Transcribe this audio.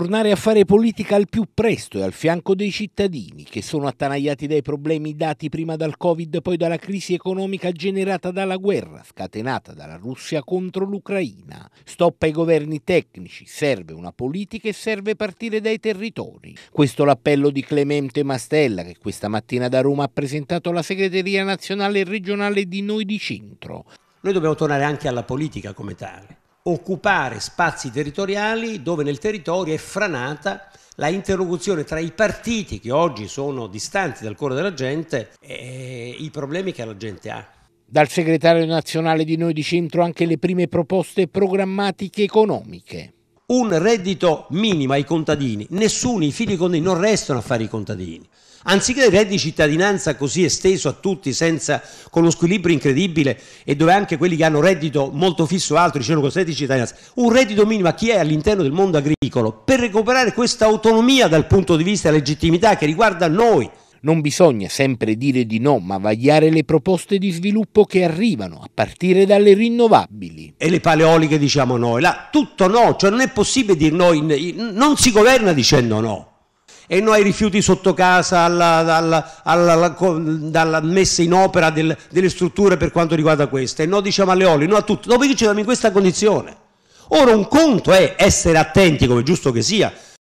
tornare a fare politica al più presto e al fianco dei cittadini che sono attanagliati dai problemi dati prima dal Covid, e poi dalla crisi economica generata dalla guerra scatenata dalla Russia contro l'Ucraina. Stop ai governi tecnici, serve una politica e serve partire dai territori. Questo l'appello di Clemente Mastella che questa mattina da Roma ha presentato alla segreteria nazionale e regionale di Noi di Centro. Noi dobbiamo tornare anche alla politica come tale occupare spazi territoriali dove nel territorio è franata la interlocuzione tra i partiti che oggi sono distanti dal cuore della gente e i problemi che la gente ha. Dal segretario nazionale di Noi di Centro anche le prime proposte programmatiche economiche un reddito minimo ai contadini, nessuno, i figli contadini non restano a fare i contadini. Anziché il reddito di cittadinanza così esteso a tutti, senza, con uno squilibrio incredibile e dove anche quelli che hanno reddito molto fisso altro ricevono questo reddito di cittadinanza, un reddito minimo a chi è all'interno del mondo agricolo per recuperare questa autonomia dal punto di vista della legittimità che riguarda noi, non bisogna sempre dire di no, ma vagliare le proposte di sviluppo che arrivano, a partire dalle rinnovabili. E le paleoliche diciamo noi, là tutto no, cioè non è possibile dire no, in, in, non si governa dicendo no e noi ai rifiuti sotto casa, alla, alla, alla, alla messa in opera del, delle strutture per quanto riguarda queste, e no diciamo alle oli, no a tutto, dopodiché ci siamo in questa condizione. Ora un conto è essere attenti, come è giusto che sia,